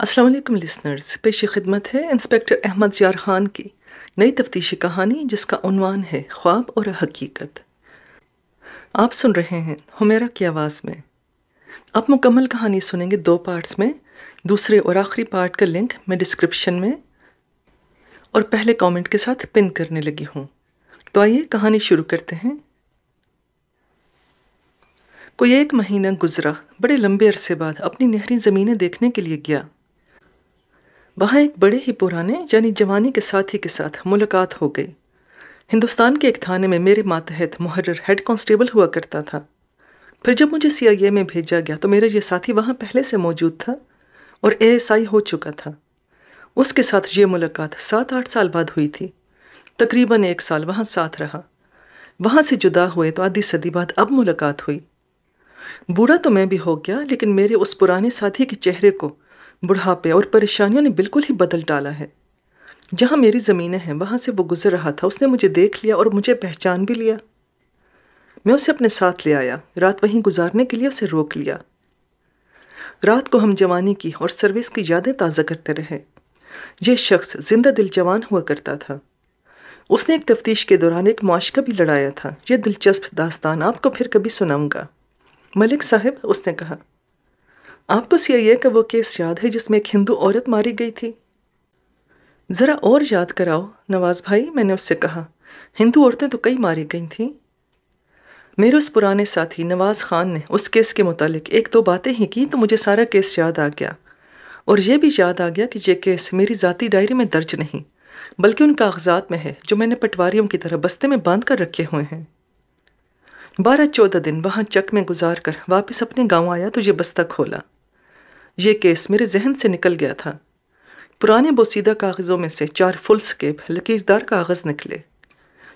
अस्सलाम वालेकुम लिसनर्स पेश खिदमत है इंस्पेक्टर अहमद यार खान की नई तफ्तीशी कहानी जिसका उनवान है ख्वाब और हकीकत आप सुन रहे हैं हमेरा की आवाज़ में आप मुकम्मल कहानी सुनेंगे दो पार्ट्स में दूसरे और आखिरी पार्ट का लिंक मैं डिस्क्रिप्शन में और पहले कमेंट के साथ पिन करने लगी हूँ तो आइए कहानी शुरू करते हैं कोई एक महीना गुजरा बड़े लंबे अरसे बाद अपनी नहरी ज़मीनें देखने के लिए गया वहाँ एक बड़े ही पुराने यानी जवानी के साथी के साथ मुलाकात हो गई हिंदुस्तान के एक थाने में मेरे मातहत मुहर्र हेड कांस्टेबल हुआ करता था फिर जब मुझे सीआईए में भेजा गया तो मेरा ये साथी वहाँ पहले से मौजूद था और एएसआई हो चुका था उसके साथ ये मुलाकात सात आठ साल बाद हुई थी तकरीबन एक साल वहाँ साथ रहा वहाँ से जुदा हुए तो आधी सदी बाद अब मुलाकात हुई बूढ़ा तो मैं भी हो गया लेकिन मेरे उस पुराने साथी के चेहरे को बुढ़ापे और परेशानियों ने बिल्कुल ही बदल डाला है जहाँ मेरी ज़मीनें हैं वहाँ से वो गुज़र रहा था उसने मुझे देख लिया और मुझे पहचान भी लिया मैं उसे अपने साथ ले आया रात वहीं गुजारने के लिए उसे रोक लिया रात को हम जवानी की और सर्विस की यादें ताज़ा करते रहे यह शख्स जिंदा दिल जवान हुआ करता था उसने एक तफ्तीश के दौरान एक मुआशका भी लड़ाया था यह दिलचस्प दास्तान आपको फिर कभी सुनाऊंगा मलिक साहब उसने कहा आपको सीआईए का वो केस याद है जिसमें एक हिंदू औरत मारी गई थी ज़रा और याद कराओ नवाज़ भाई मैंने उससे कहा हिंदू औरतें तो कई मारी गई थीं मेरे उस पुराने साथी नवाज़ ख़ान ने उस केस के मुतालिक एक दो बातें ही की तो मुझे सारा केस याद आ गया और यह भी याद आ गया कि यह केस मेरी ज़ाती डायरी में दर्ज नहीं बल्कि उन कागजात में है जो मैंने पटवारियों की तरह बस्ते में बांध कर रखे हुए हैं बारह चौदह दिन वहाँ चक में गुजार कर वापस अपने गांव आया तो ये बस्ता खोला ये केस मेरे जहन से निकल गया था पुराने बोसीदा कागज़ों में से चार फुल स्केप लकीरदार कागज़ निकले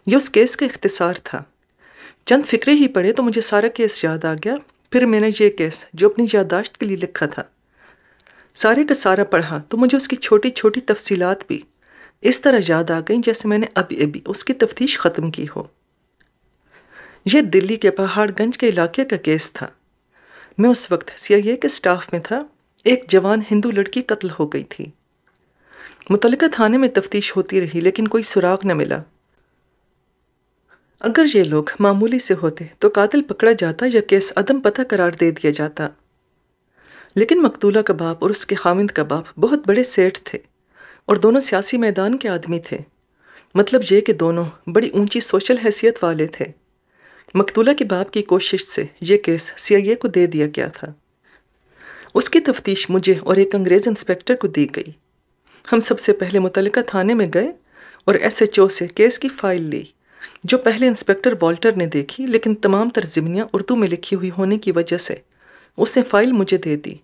ये उस केस का इख्तिसार था चंद फिक्रे ही पड़े तो मुझे सारा केस याद आ गया फिर मैंने ये केस जो अपनी यादाश्त के लिए लिखा था सारे का सारा पढ़ा तो मुझे उसकी छोटी छोटी तफसीलात भी इस तरह याद आ गई जैसे मैंने अभी अभी उसकी तफ्तीश ख़त्म की हो यह दिल्ली के पहाड़गंज के इलाके का केस था मैं उस वक्त सी के स्टाफ में था एक जवान हिंदू लड़की कत्ल हो गई थी मुतल थाने में तफ्तीश होती रही लेकिन कोई सुराग न मिला अगर ये लोग मामूली से होते तो कातिल पकड़ा जाता या केस अदम पता करार दे दिया जाता लेकिन मकतूला का बाप और उसके हामिद का बाप बहुत बड़े सेठ थे और दोनों सियासी मैदान के आदमी थे मतलब ये कि दोनों बड़ी ऊंची सोशल हैसियत वाले थे मकतूला के बाप की कोशिश से यह केस सीआईए को दे दिया गया था उसकी तफ्तीश मुझे और एक अंग्रेज़ इंस्पेक्टर को दी गई हम सबसे पहले मुतल थाने में गए और एस एच ओ से केस की फ़ाइल ली जो पहले इंस्पेक्टर वॉल्टर ने देखी लेकिन तमाम तरजमियाँ उर्दू में लिखी हुई होने की वजह से उसने फ़ाइल मुझे दे दी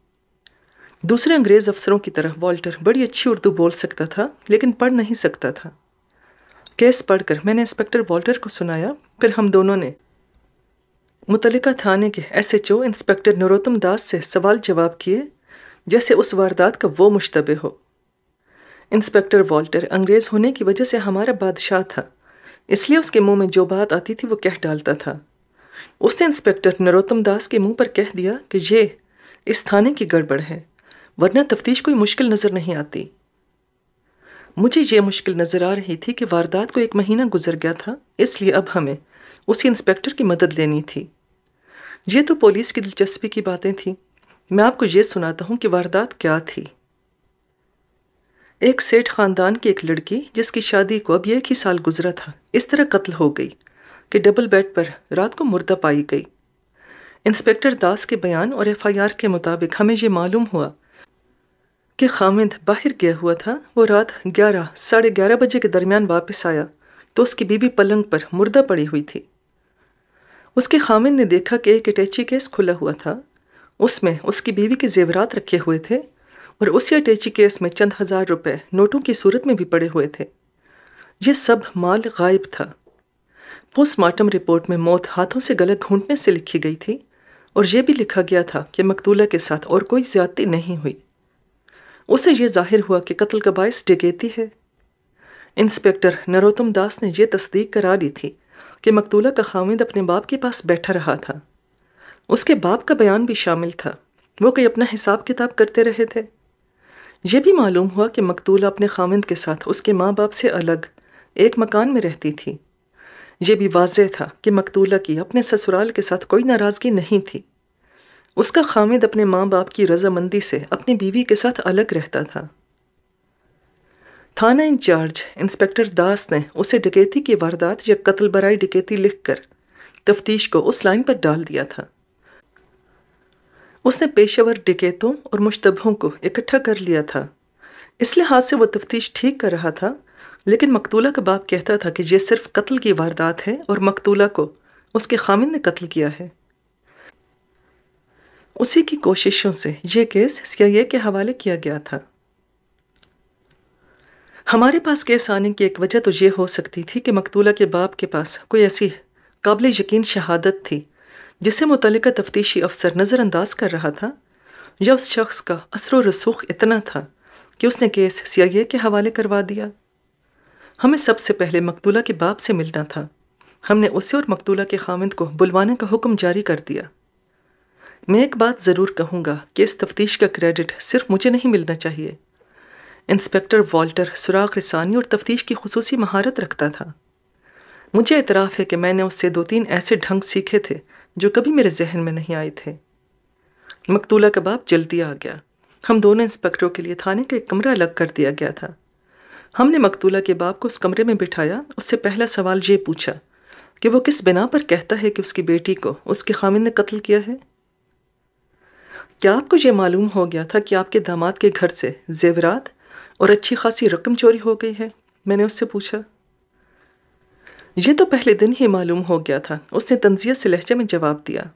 दूसरे अंग्रेज़ अफसरों की तरह वॉल्टर बड़ी अच्छी उर्दू बोल सकता था लेकिन पढ़ नहीं सकता था केस पढ़कर मैंने इंस्पेक्टर वॉल्टर को सुनाया फिर हम दोनों ने मुतल थाने के S H O inspector Narottam Das से सवाल जवाब किए जैसे उस वारदात का वो मुशतबे हो इंस्पेक्टर वॉल्टर अंग्रेज़ होने की वजह से हमारा बादशाह था इसलिए उसके मुंह में जो बात आती थी वो कह डालता था उसने इंस्पेक्टर नरोत्तम दास के मुंह पर कह दिया कि ये इस थाने की गड़बड़ है वरना तफ्तीश कोई मुश्किल नज़र नहीं आती मुझे ये मुश्किल नज़र आ रही थी कि वारदात को एक महीना गुजर गया था इसलिए अब हमें उसी इंस्पेक्टर की मदद लेनी थी ये तो पुलिस की दिलचस्पी की बातें थीं मैं आपको ये सुनाता हूँ कि वारदात क्या थी एक सेठ ख़ानदान की एक लड़की जिसकी शादी को अब एक ही साल गुजरा था इस तरह कत्ल हो गई कि डबल बेड पर रात को मुर्दा पाई गई इंस्पेक्टर दास के बयान और एफआईआर के मुताबिक हमें यह मालूम हुआ कि खामिद बाहर गया हुआ था वो रात ग्यारह साढ़े ग्यारह बजे के दरमियान वापस आया तो उसकी बीवी पलंग पर मुर्दा पड़ी हुई थी उसके खामिद ने देखा कि एक अटैची केस खुला हुआ था उसमें उसकी बीवी के जेवरात रखे हुए थे और उसी अटैची केस में चंद हज़ार रुपए नोटों की सूरत में भी पड़े हुए थे ये सब माल गायब था पोस्टमार्टम रिपोर्ट में मौत हाथों से गलत घूंटने से लिखी गई थी और यह भी लिखा गया था कि मकतूला के साथ और कोई ज्यादती नहीं हुई उसे यह जाहिर हुआ कि कत्ल का बायस डिगेती है इंस्पेक्टर नरोत्तम दास ने यह तस्दीक करा दी थी कि मकतूला का खामिद अपने बाप के पास बैठा रहा था उसके बाप का बयान भी शामिल था वो कोई अपना हिसाब किताब करते रहे थे यह भी मालूम हुआ कि मकतूला अपने खामिद के साथ उसके माँ बाप से अलग एक मकान में रहती थी यह भी वाज था कि मकतूला की अपने ससुराल के साथ कोई नाराज़गी नहीं थी उसका खामिद अपने माँ बाप की रजामंदी से अपनी बीवी के साथ अलग रहता था थाना इंचार्ज इंस्पेक्टर दास ने उसे डकैती की वारदात या कत्ल बराई डकैती लिखकर तफ्तीश को उस लाइन पर डाल दिया था उसने पेशेवर डकैतों और मुशतबों को इकट्ठा कर लिया था इस लिहाज से वह तफ्तीश ठीक कर रहा था लेकिन मकतूला का बाप कहता था कि यह सिर्फ कत्ल की वारदात है और मकतूला को उसके खामिद ने कत्ल किया है उसी की कोशिशों से यह केस सीआईए के हवाले किया गया था हमारे पास केस आने की एक वजह तो यह हो सकती थी कि मकतूला के बाप के पास कोई ऐसी काबिल यकीन शहादत थी जिसे मुतल तफ्तीशी अफसर नज़रअंदाज कर रहा था या उस शख्स का असर रसूख इतना था कि उसने केस सीआईए के हवाले करवा दिया हमें सबसे पहले मकतूला के बाप से मिलना था हमने उसे और मकतूला के खामिद को बुलवाने का हुक्म जारी कर दिया मैं एक बात ज़रूर कहूँगा कि इस तफ्तीश का क्रेडिट सिर्फ मुझे नहीं मिलना चाहिए इंस्पेक्टर वॉल्टर सुराख रिसानी और तफ्तीश की खसूसी महारत रखता था मुझे इतराफ़ है कि मैंने उससे दो तीन ऐसे ढंग सीखे थे जो कभी मेरे जहन में नहीं आए थे मकतूला कबाब जल्दी आ गया हम दोनों इंस्पेक्टरों के लिए थाने का एक कमरा अलग कर दिया गया था हमने मकतूला के बाप को उस कमरे में बिठाया उससे पहला सवाल ये पूछा कि वो किस बिना पर कहता है कि उसकी बेटी को उसके खामिद ने कत्ल किया है क्या आपको ये मालूम हो गया था कि आपके दामाद के घर से जेवरात और अच्छी खासी रकम चोरी हो गई है मैंने उससे पूछा यह तो पहले दिन ही मालूम हो गया था उसने तंजिया से लहजे में जवाब दिया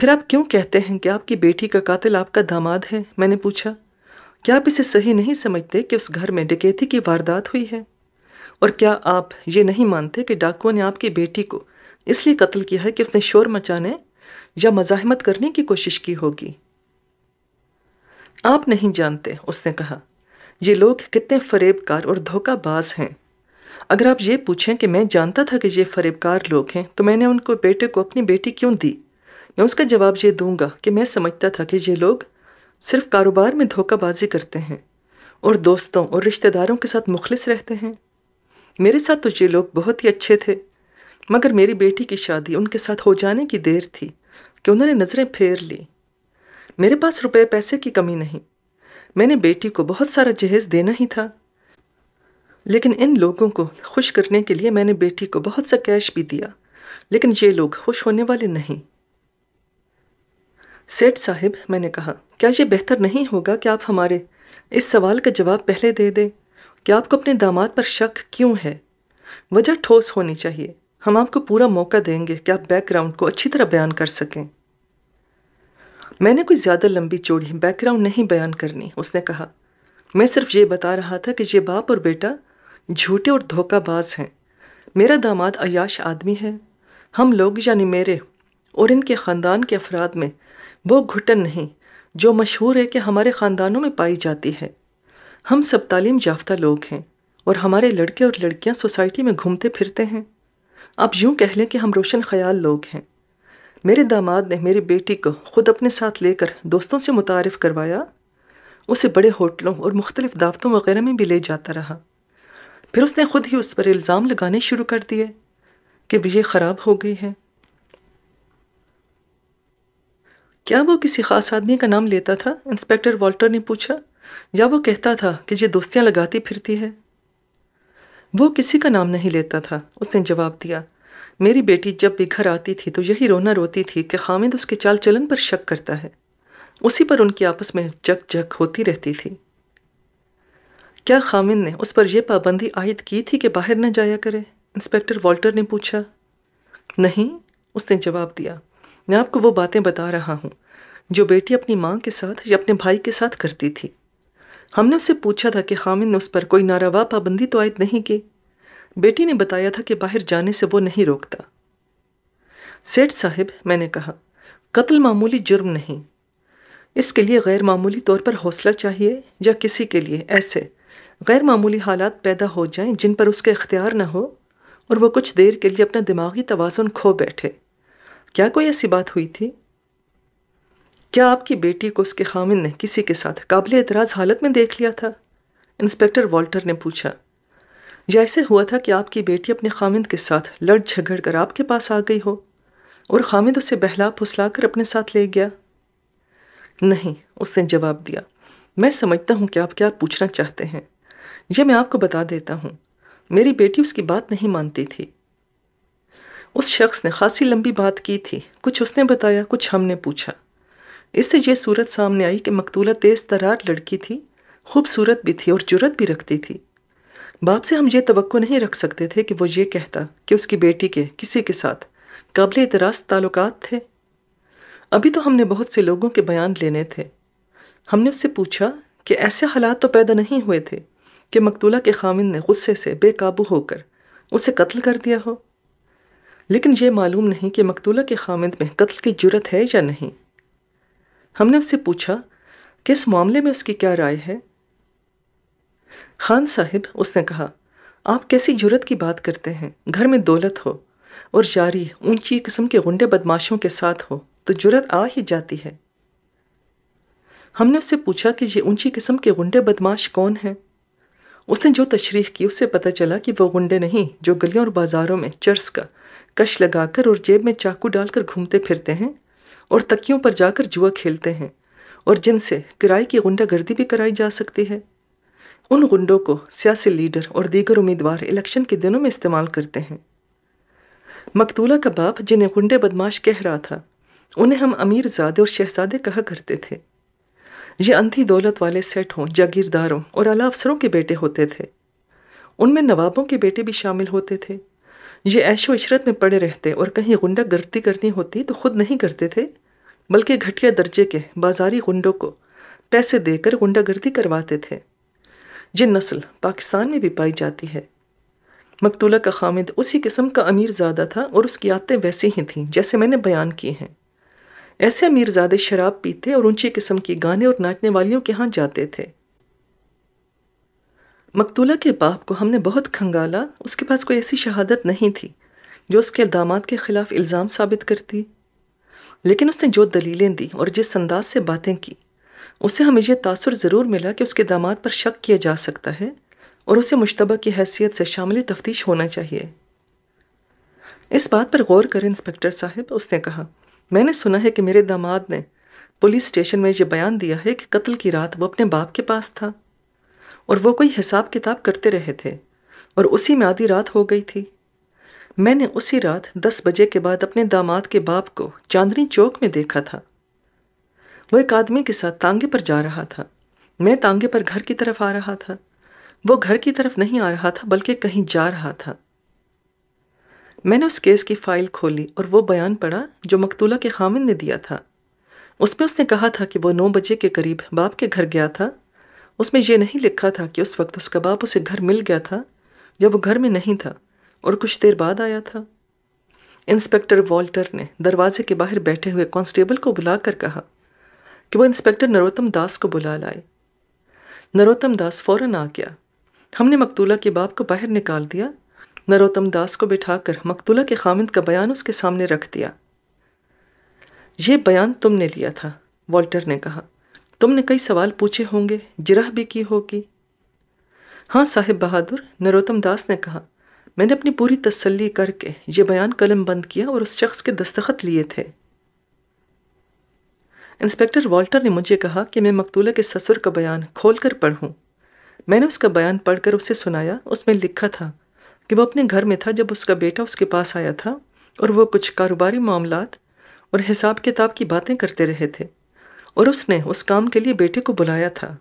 फिर आप क्यों कहते हैं कि आपकी बेटी का कातिल आपका दामाद है मैंने पूछा क्या आप इसे सही नहीं समझते कि उस घर में डकैती की वारदात हुई है और क्या आप ये नहीं मानते कि डाकुओं ने आपकी बेटी को इसलिए कत्ल किया है कि उसने शोर मचाने या मजाहमत करने की कोशिश की होगी आप नहीं जानते उसने कहा ये लोग कितने फरेबकार और धोखाबाज हैं अगर आप ये पूछें कि मैं जानता था कि ये फरेबकार लोग हैं तो मैंने उनको बेटे को अपनी बेटी क्यों दी मैं उसका जवाब ये दूंगा कि मैं समझता था कि ये लोग सिर्फ कारोबार में धोखाबाजी करते हैं और दोस्तों और रिश्तेदारों के साथ मुखलिस रहते हैं मेरे साथ तो ये लोग बहुत ही अच्छे थे मगर मेरी बेटी की शादी उनके साथ हो जाने की देर थी कि उन्होंने नज़रें फेर ली मेरे पास रुपए पैसे की कमी नहीं मैंने बेटी को बहुत सारा जहेज देना ही था लेकिन इन लोगों को खुश करने के लिए मैंने बेटी को बहुत सा कैश भी दिया लेकिन ये लोग खुश होने वाले नहीं सेठ साहिब मैंने कहा क्या ये बेहतर नहीं होगा कि आप हमारे इस सवाल का जवाब पहले दे दें कि आपको अपने दामाद पर शक क्यों है वजह ठोस होनी चाहिए हम आपको पूरा मौका देंगे कि आप बैकग्राउंड को अच्छी तरह बयान कर सकें मैंने कोई ज़्यादा लंबी चौड़ी बैकग्राउंड नहीं बयान करनी उसने कहा मैं सिर्फ ये बता रहा था कि ये बाप और बेटा झूठे और धोखाबाज हैं मेरा दामाद अयाश आदमी है हम लोग यानी मेरे और इनके ख़ानदान के अफराद में वो घुटन नहीं जो मशहूर है कि हमारे ख़ानदानों में पाई जाती है हम सब तालीम याफ्ता लोग हैं और हमारे लड़के और लड़कियां सोसाइटी में घूमते फिरते हैं आप यूं कह लें कि हम रोशन ख्याल लोग हैं मेरे दामाद ने मेरी बेटी को ख़ुद अपने साथ लेकर दोस्तों से मुतारफ़ करवाया उसे बड़े होटलों और मुख्तलिफ दावतों वगैरह में भी ले जाता रहा फिर उसने ख़ुद ही उस पर इल्ज़ाम लगाने शुरू कर दिए कि ये ख़राब हो गई है क्या वो किसी ख़ास आदमी का नाम लेता था इंस्पेक्टर वॉल्टर ने पूछा या वो कहता था कि ये दोस्तियाँ लगाती फिरती है वो किसी का नाम नहीं लेता था उसने जवाब दिया मेरी बेटी जब भी घर आती थी तो यही रोना रोती थी कि हामिद उसके चाल चलन पर शक करता है उसी पर उनकी आपस में जग जग होती रहती थी क्या खामिद ने उस पर यह पाबंदी आयद की थी कि बाहर न जाया करे इंस्पेक्टर वॉल्टर ने पूछा नहीं उसने जवाब दिया मैं आपको वो बातें बता रहा हूँ जो बेटी अपनी माँ के साथ या अपने भाई के साथ करती थी हमने उसे पूछा था कि खामिद ने उस पर कोई नारावा पाबंदी तो आयद नहीं की बेटी ने बताया था कि बाहर जाने से वो नहीं रोकता सेठ साहिब मैंने कहा कत्ल मामूली जुर्म नहीं इसके लिए गैर मामूली तौर पर हौसला चाहिए या किसी के लिए ऐसे गैर मामूली हालात पैदा हो जाएं जिन पर उसके इख्तियार न हो और वो कुछ देर के लिए अपना दिमागी तोज़ुन खो बैठे क्या कोई ऐसी बात हुई थी क्या आपकी बेटी को उसके खामिन ने किसी के साथ काबिल एतराज़ हालत में देख लिया था इंस्पेक्टर वॉल्टर ने पूछा या ऐसे हुआ था कि आपकी बेटी अपने खामिंद के साथ लड़ झगड़ कर आपके पास आ गई हो और खामिद उसे बहला फुसला कर अपने साथ ले गया नहीं उसने जवाब दिया मैं समझता हूँ कि आप क्या पूछना चाहते हैं यह मैं आपको बता देता हूँ मेरी बेटी उसकी बात नहीं मानती थी उस शख्स ने खासी लंबी बात की थी कुछ उसने बताया कुछ हमने पूछा इससे यह सूरत सामने आई कि मकतूला तेज़ तरार लड़की थी खूबसूरत भी थी और जुरत भी रखती थी बाप से हम ये तो नहीं रख सकते थे कि वो ये कहता कि उसकी बेटी के किसी के साथ काबिल इतराज ताल्लुक थे अभी तो हमने बहुत से लोगों के बयान लेने थे हमने उससे पूछा कि ऐसे हालात तो पैदा नहीं हुए थे कि मकतूला के खामिन ने गुस्से से बेकाबू होकर उसे कत्ल कर दिया हो लेकिन ये मालूम नहीं कि मकतूला के खामिद में कत्ल की जरूरत है या नहीं हमने उससे पूछा कि इस मामले में उसकी क्या राय है खान साहिब उसने कहा आप कैसी जुरत की बात करते हैं घर में दौलत हो और जारी ऊंची किस्म के गुंडे बदमाशों के साथ हो तो जुरत आ ही जाती है हमने उससे पूछा कि ये ऊंची किस्म के गुंडे बदमाश कौन हैं उसने जो तशरीह की उससे पता चला कि वह गुंडे नहीं जो गलियों और बाज़ारों में चर्स का कश लगाकर और जेब में चाकू डालकर घूमते फिरते हैं और तकियों पर जाकर जुआ खेलते हैं और जिनसे किराए की गुंडागर्दी भी कराई जा सकती है उन गुंडों को सियासी लीडर और दीगर उम्मीदवार इलेक्शन के दिनों में इस्तेमाल करते हैं मकतूला का बाप जिन्हें गुंडे बदमाश कह रहा था उन्हें हम अमीर ज़ादे और शहजादे कहा करते थे ये अंधी दौलत वाले सेठों जागीरदारों और आला अफसरों के बेटे होते थे उनमें नवाबों के बेटे भी शामिल होते थे ये ऐशो इशरत में पड़े रहते और कहीं गुंडा गर्दी करनी होती तो खुद नहीं करते थे बल्कि घटिया दर्जे के बाजारी गुंडों को पैसे देकर गुंडागर्दी करवाते थे ये नस्ल पाकिस्तान में भी पाई जाती है मकतूला का खामिद उसी किस्म का अमीर ज़्यादा था और उसकी आदतें वैसी ही थीं जैसे मैंने बयान किए हैं ऐसे अमीर ज़्यादा शराब पीते और ऊंची किस्म के गाने और नाचने वालियों के यहाँ जाते थे मकतूला के बाप को हमने बहुत खंगाला उसके पास कोई ऐसी शहादत नहीं थी जो उसके इकदामात के ख़िलाफ़ इल्ज़ाम साबित करती लेकिन उसने जो दलीलें दी और जिस अंदाज से बातें की उससे हमें यह तासर ज़रूर मिला कि उसके दामाद पर शक किया जा सकता है और उसे मुशतबा की हैसियत से शामिल तफ्तीश होना चाहिए इस बात पर गौर कर इंस्पेक्टर साहब उसने कहा मैंने सुना है कि मेरे दामाद ने पुलिस स्टेशन में यह बयान दिया है कि कत्ल की रात वो अपने बाप के पास था और वो कोई हिसाब किताब करते रहे थे और उसी में आधी रात हो गई थी मैंने उसी रात दस बजे के बाद अपने दामाद के बाप को चांदनी चौक में देखा था वो एक आदमी के साथ तांगे पर जा रहा था मैं तांगे पर घर की तरफ आ रहा था वो घर की तरफ नहीं आ रहा था बल्कि कहीं जा रहा था मैंने उस केस की फ़ाइल खोली और वो बयान पढ़ा जो मकतूला के खामिन ने दिया था उसमें उसने कहा था कि वो नौ बजे के करीब बाप के घर गया था उसमें यह नहीं लिखा था कि उस वक्त उसका बाप उसे घर मिल गया था जब वो घर में नहीं था और कुछ देर बाद आया था इंस्पेक्टर वॉल्टर ने दरवाजे के बाहर बैठे हुए कांस्टेबल को बुलाकर कहा कि वो इंस्पेक्टर नरोत्तम दास को बुला लाए नरोत्तम दास फौरन आ गया हमने मकतूला के बाप को बाहर निकाल दिया नरोत्तम दास को बिठाकर मकतूला के खामिद का बयान उसके सामने रख दिया ये बयान तुमने लिया था वॉल्टर ने कहा तुमने कई सवाल पूछे होंगे जिरह भी की होगी हाँ साहिब बहादुर नरोत्तम दास ने कहा मैंने अपनी पूरी तसल्ली करके ये बयान कलम बंद किया और उस शख्स के दस्तखत लिए थे इंस्पेक्टर वॉल्टर ने मुझे कहा कि मैं मकतूला के ससुर का बयान खोल कर पढ़ूँ मैंने उसका बयान पढ़कर उसे सुनाया उसमें लिखा था कि वह अपने घर में था जब उसका बेटा उसके पास आया था और वह कुछ कारोबारी मामला और हिसाब किताब की बातें करते रहे थे और उसने उस काम के लिए बेटे को बुलाया था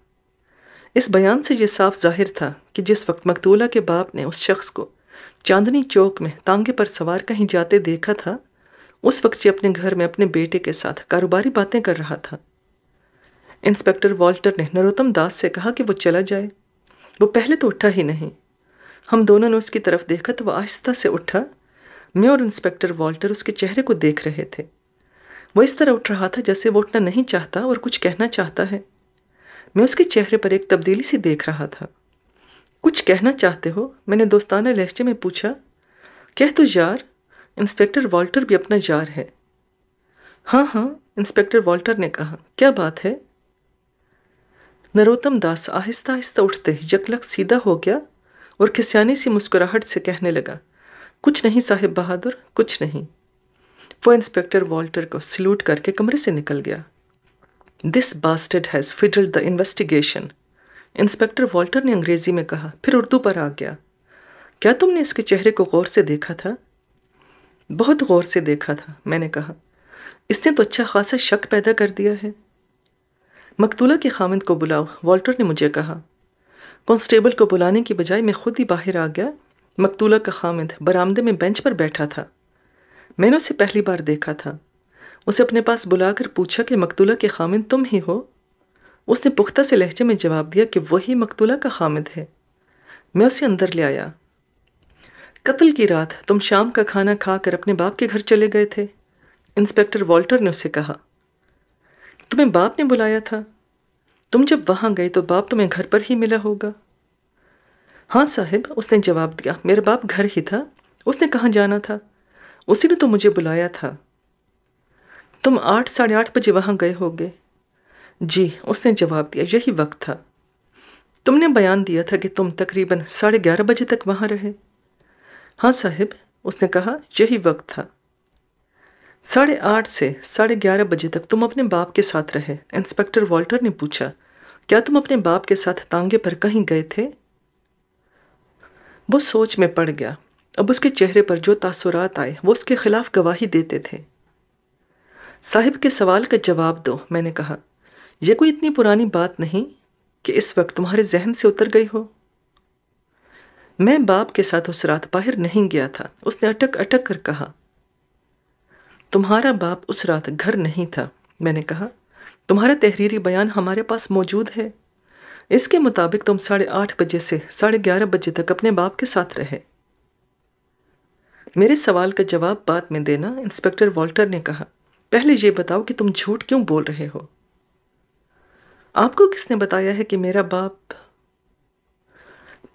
इस बयान से यह साफ जाहिर था कि जिस वक्त मकतूला के बाप ने उस शख्स को चांदनी चौक में तांगे पर सवार कहीं जाते देखा था उस वक्त ये अपने घर में अपने बेटे के साथ कारोबारी बातें कर रहा था इंस्पेक्टर वॉल्टर ने नरोत्तम दास से कहा कि वो चला जाए वो पहले तो उठा ही नहीं हम दोनों ने उसकी तरफ देखा तो वह आहिस्ता से उठा मैं और इंस्पेक्टर वॉल्टर उसके चेहरे को देख रहे थे वो इस तरह उठ रहा था जैसे वो उठना नहीं चाहता और कुछ कहना चाहता है मैं उसके चेहरे पर एक तब्दीली सी देख रहा था कुछ कहना चाहते हो मैंने दोस्ताना लहजे में पूछा कह तो यार इंस्पेक्टर वॉल्टर भी अपना यार है हाँ हाँ इंस्पेक्टर वॉल्टर ने कहा क्या बात है नरोत्तम दास आहिस्ता आहिस्ता उठते यकलक सीधा हो गया और खिसियानी सी मुस्कुराहट से कहने लगा कुछ नहीं साहिब बहादुर कुछ नहीं वो इंस्पेक्टर वॉल्टर को सल्यूट करके कमरे से निकल गया this bastard has fiddle the investigation inspector Walter ने अंग्रेजी में कहा फिर उर्दू पर आ गया क्या तुमने इसके चेहरे को गौर से देखा था बहुत गौर से देखा था मैंने कहा इसने तो अच्छा खासा शक पैदा कर दिया है मकतूला के खामिद को बुलाओ वॉल्टर ने मुझे कहा कॉन्स्टेबल को बुलाने की बजाय मैं खुद ही बाहर आ गया मकतूला का खामिद बरामदे में बेंच पर बैठा था मैंने उसे पहली बार देखा था उसे अपने पास बुलाकर पूछा कि मकतूला के खामिद तुम ही हो उसने पुख्ता से लहजे में जवाब दिया कि वही मकतूला का खामिद है मैं उसे अंदर ले आया कत्ल की रात तुम शाम का खाना खाकर अपने बाप के घर चले गए थे इंस्पेक्टर वॉल्टर ने उससे कहा तुम्हें बाप ने बुलाया था तुम जब वहाँ गए तो बाप तुम्हें घर पर ही मिला होगा हाँ साहिब उसने जवाब दिया मेरा बाप घर ही था उसने कहाँ जाना था उसी ने तो मुझे बुलाया था तुम आठ साढ़े आठ बजे वहाँ गए होगे जी उसने जवाब दिया यही वक्त था तुमने बयान दिया था कि तुम तकरीबन साढ़े ग्यारह बजे तक वहाँ रहे हाँ साहिब उसने कहा यही वक्त था साढ़े आठ से साढ़े ग्यारह बजे तक तुम अपने बाप के साथ रहे इंस्पेक्टर वॉल्टर ने पूछा क्या तुम अपने बाप के साथ तांगे पर कहीं गए थे वो सोच में पड़ गया अब उसके चेहरे पर जो तासुरात आए वो उसके खिलाफ गवाही देते थे साहिब के सवाल का जवाब दो मैंने कहा यह कोई इतनी पुरानी बात नहीं कि इस वक्त तुम्हारे जहन से उतर गई हो मैं बाप के साथ उस रात बाहर नहीं गया था उसने अटक अटक कर कहा तुम्हारा बाप उस रात घर नहीं था मैंने कहा तुम्हारा तहरीरी बयान हमारे पास मौजूद है इसके मुताबिक तुम साढ़े आठ बजे से साढ़े ग्यारह बजे तक अपने बाप के साथ रहे मेरे सवाल का जवाब बाद में देना इंस्पेक्टर वॉल्टर ने कहा पहले ये बताओ कि तुम झूठ क्यों बोल रहे हो आपको किसने बताया है कि मेरा बाप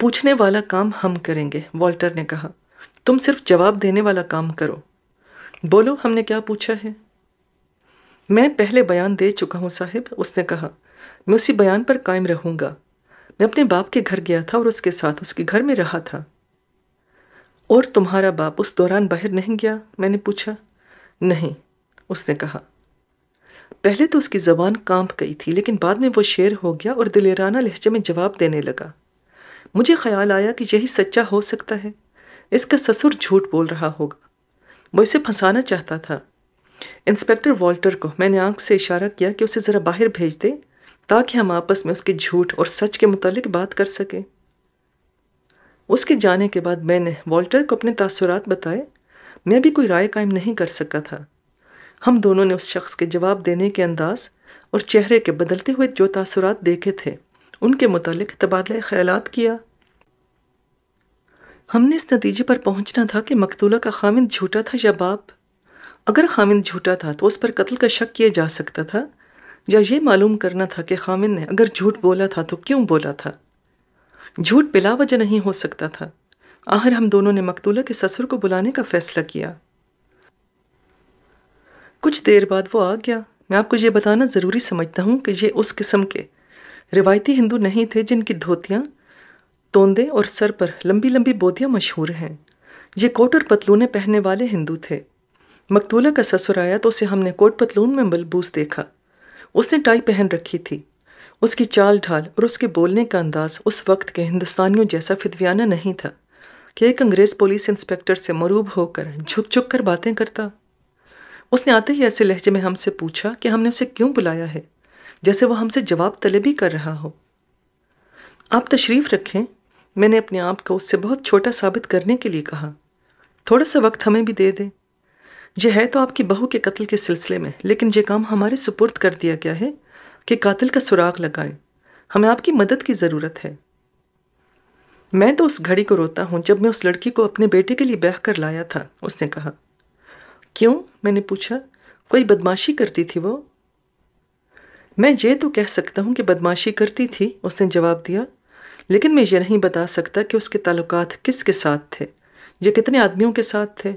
पूछने वाला काम हम करेंगे वॉल्टर ने कहा तुम सिर्फ जवाब देने वाला काम करो बोलो हमने क्या पूछा है मैं पहले बयान दे चुका हूँ साहिब उसने कहा मैं उसी बयान पर कायम रहूँगा मैं अपने बाप के घर गया था और उसके साथ उसके घर में रहा था और तुम्हारा बाप उस दौरान बाहर नहीं गया मैंने पूछा नहीं उसने कहा पहले तो उसकी ज़बान कांप गई थी लेकिन बाद में वो शेर हो गया और दिलेराना लहजे में जवाब देने लगा मुझे ख्याल आया कि यही सच्चा हो सकता है इसका ससुर झूठ बोल रहा होगा वो इसे फंसाना चाहता था इंस्पेक्टर वॉल्टर को मैंने आंख से इशारा किया कि उसे ज़रा बाहर भेज दे ताकि हम आपस में उसके झूठ और सच के मुतालिक बात कर सकें उसके जाने के बाद मैंने वॉल्टर को अपने तासुरात बताए मैं भी कोई राय कायम नहीं कर सका था हम दोनों ने उस शख्स के जवाब देने के अंदाज और चेहरे के बदलते हुए जो तासुरात देखे थे उनके मतलब तबादला ख्याल किया हमने इस नतीजे पर पहुंचना था कि मकतूला का खामिंद झूठा था या बाप अगर खामिंद झूठा था तो उस पर कत्ल का शक किया जा सकता था या ये मालूम करना था कि खामिद ने अगर झूठ बोला था तो क्यों बोला था झूठ बिला वजह नहीं हो सकता था आखिर हम दोनों ने मकतूला के ससुर को बुलाने का फैसला किया कुछ देर बाद वो आ गया मैं आपको ये बताना ज़रूरी समझता हूँ कि ये उस किस्म के रिवायती हिंदू नहीं थे जिनकी धोतियाँ तोंदे और सर पर लंबी लंबी बोधियाँ मशहूर हैं ये कोट और पतलूने पहनने वाले हिंदू थे मकतूला का ससुर आया तो उसे हमने कोट पतलून में मलबूस देखा उसने टाई पहन रखी थी उसकी चाल ढाल और उसके बोलने का अंदाज उस वक्त के हिंदुस्तानियों जैसा फितवियाना नहीं था कि एक अंग्रेज़ पुलिस इंस्पेक्टर से मरूब होकर झुक झुक कर बातें करता उसने आते ही ऐसे लहजे में हमसे पूछा कि हमने उसे क्यों बुलाया है जैसे वह हमसे जवाब तलबी कर रहा हो आप तशरीफ़ रखें मैंने अपने आप को उससे बहुत छोटा साबित करने के लिए कहा थोड़ा सा वक्त हमें भी दे दें यह है तो आपकी बहू के कत्ल के सिलसिले में लेकिन यह काम हमारे सुपुर्द कर दिया गया है कि कातिल का सुराग लगाएं हमें आपकी मदद की ज़रूरत है मैं तो उस घड़ी को रोता हूँ जब मैं उस लड़की को अपने बेटे के लिए बह कर लाया था उसने कहा क्यों मैंने पूछा कोई बदमाशी करती थी वो मैं ये तो कह सकता हूँ कि बदमाशी करती थी उसने जवाब दिया लेकिन मैं ये नहीं बता सकता कि उसके ताल्लुक किसके साथ थे ये कितने आदमियों के साथ थे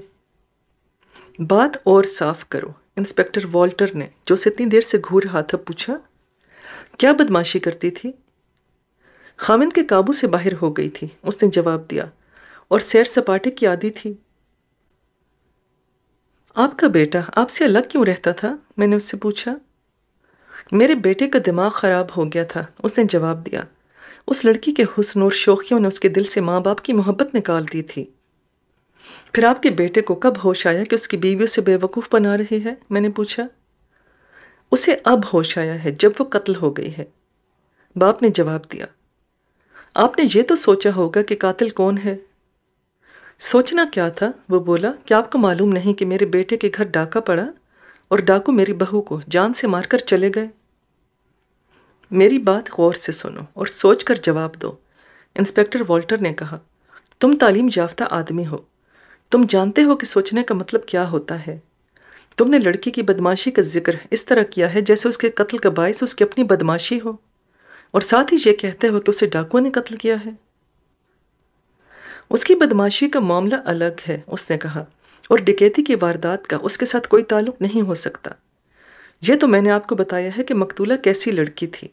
बात और साफ करो इंस्पेक्टर वॉल्टर ने जो से इतनी देर से घूर रहा था पूछा क्या बदमाशी करती थी खामिंद के काबू से बाहर हो गई थी उसने जवाब दिया और सैर सपाटे की आदि थी आपका बेटा आपसे अलग क्यों रहता था मैंने उससे पूछा मेरे बेटे का दिमाग ख़राब हो गया था उसने जवाब दिया उस लड़की के हुसन और शोखियों ने उसके दिल से माँ बाप की मोहब्बत निकाल दी थी फिर आपके बेटे को कब होश आया कि उसकी बीवी उसे बेवकूफ़ बना रही है मैंने पूछा उसे अब होश आया है जब वो कत्ल हो गई है बाप ने जवाब दिया आपने ये तो सोचा होगा कि कातिल कौन है सोचना क्या था वो बोला कि आपको मालूम नहीं कि मेरे बेटे के घर डाका पड़ा और डाकू मेरी बहू को जान से मारकर चले गए मेरी बात गौर से सुनो और सोच कर जवाब दो इंस्पेक्टर वॉल्टर ने कहा तुम तालीम याफ्ता आदमी हो तुम जानते हो कि सोचने का मतलब क्या होता है तुमने लड़की की बदमाशी का जिक्र इस तरह किया है जैसे उसके कत्ल का बायस उसकी अपनी बदमाशी हो और साथ ही ये कहते हो कि उसे डाकुओं ने कत्ल किया है उसकी बदमाशी का मामला अलग है उसने कहा और डिकैती की वारदात का उसके साथ कोई ताल्लुक नहीं हो सकता ये तो मैंने आपको बताया है कि मकतूला कैसी लड़की थी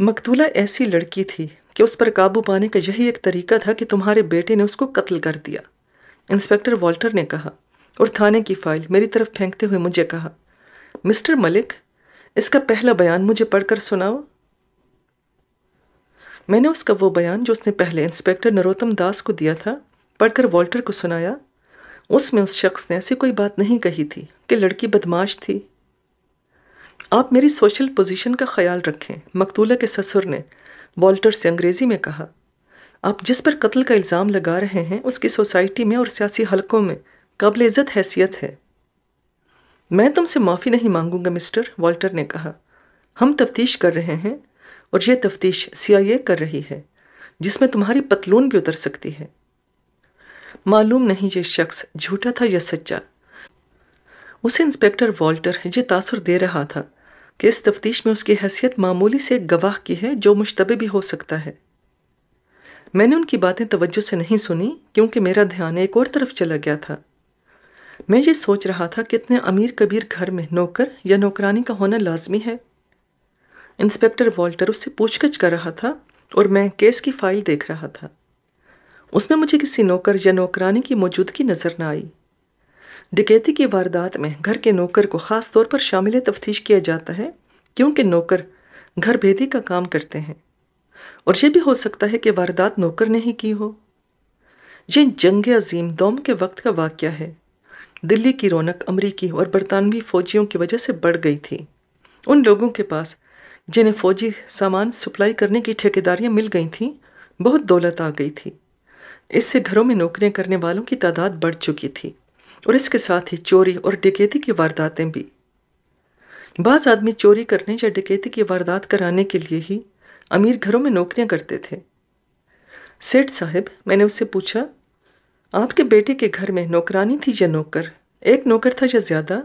मकतूला ऐसी लड़की थी कि उस पर काबू पाने का यही एक तरीका था कि तुम्हारे बेटे ने उसको कत्ल कर दिया इंस्पेक्टर वॉल्टर ने कहा और थाने की फाइल मेरी तरफ फेंकते हुए मुझे कहा मिस्टर मलिक इसका पहला बयान मुझे पढ़कर सुनाओ मैंने उसका वो बयान जो उसने पहले इंस्पेक्टर नरोत्तम दास को दिया था पढ़कर वॉल्टर को सुनाया उसमें उस शख्स ने ऐसी कोई बात नहीं कही थी कि लड़की बदमाश थी आप मेरी सोशल पोजीशन का ख्याल रखें मकतूला के ससुर ने वॉल्टर से अंग्रेज़ी में कहा आप जिस पर कत्ल का इल्ज़ाम लगा रहे हैं उसकी सोसाइटी में और सियासी हलकों में काबिल इज़्ज़त हैसियत है मैं तुमसे माफ़ी नहीं मांगूंगा मिस्टर वॉल्टर ने कहा हम तफ्तीश कर रहे हैं और यह तफ्तीश सीआईए कर रही है जिसमें तुम्हारी पतलून भी उतर सकती है मालूम नहीं ये शख्स झूठा था या सच्चा उसे इंस्पेक्टर वॉल्टर ये तासर दे रहा था कि इस तफ्तीश में उसकी हैसियत मामूली से एक गवाह की है जो मुशतबे भी हो सकता है मैंने उनकी बातें तवज्जो से नहीं सुनी क्योंकि मेरा ध्यान एक और तरफ चला गया था मैं ये सोच रहा था कि इतने अमीर कबीर घर में नौकर या नौकरानी का होना लाजमी है इंस्पेक्टर वॉल्टर उससे पूछगछ कर रहा था और मैं केस की फाइल देख रहा था उसमें मुझे किसी नौकर या नौकरानी की मौजूदगी नज़र न आई डकैती की वारदात में घर के नौकर को ख़ास तौर पर शामिल तफ्तीश किया जाता है क्योंकि नौकर घर भेदी का काम करते हैं और यह भी हो सकता है कि वारदात नौकर ने ही की हो यह जंग अजीम दोम के वक्त का वाक्य है दिल्ली की रौनक अमरीकी और बरतानवी फ़ौजियों की वजह से बढ़ गई थी उन लोगों के पास जिन्हें फ़ौजी सामान सप्लाई करने की ठेकेदारियां मिल गई थीं बहुत दौलत आ गई थी इससे घरों में नौकरियां करने वालों की तादाद बढ़ चुकी थी और इसके साथ ही चोरी और डकैती की वारदातें भी बाज़ आदमी चोरी करने या डकैती की वारदात कराने के लिए ही अमीर घरों में नौकरियां करते थे सेठ साहब मैंने उससे पूछा आपके बेटे के घर में नौकरानी थी या नौकर एक नौकर था या ज़्यादा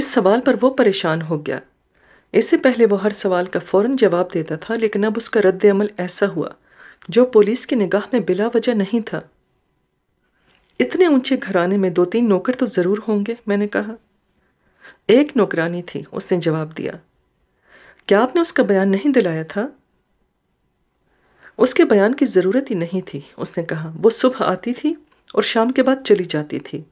इस सवाल पर वो परेशान हो गया इससे पहले वो हर सवाल का फ़ौरन जवाब देता था लेकिन अब उसका रद्द अमल ऐसा हुआ जो पुलिस की निगाह में बिला वजह नहीं था इतने ऊंचे घराने में दो तीन नौकर तो ज़रूर होंगे मैंने कहा एक नौकरानी थी उसने जवाब दिया क्या आपने उसका बयान नहीं दिलाया था उसके बयान की ज़रूरत ही नहीं थी उसने कहा वो सुबह आती थी और शाम के बाद चली जाती थी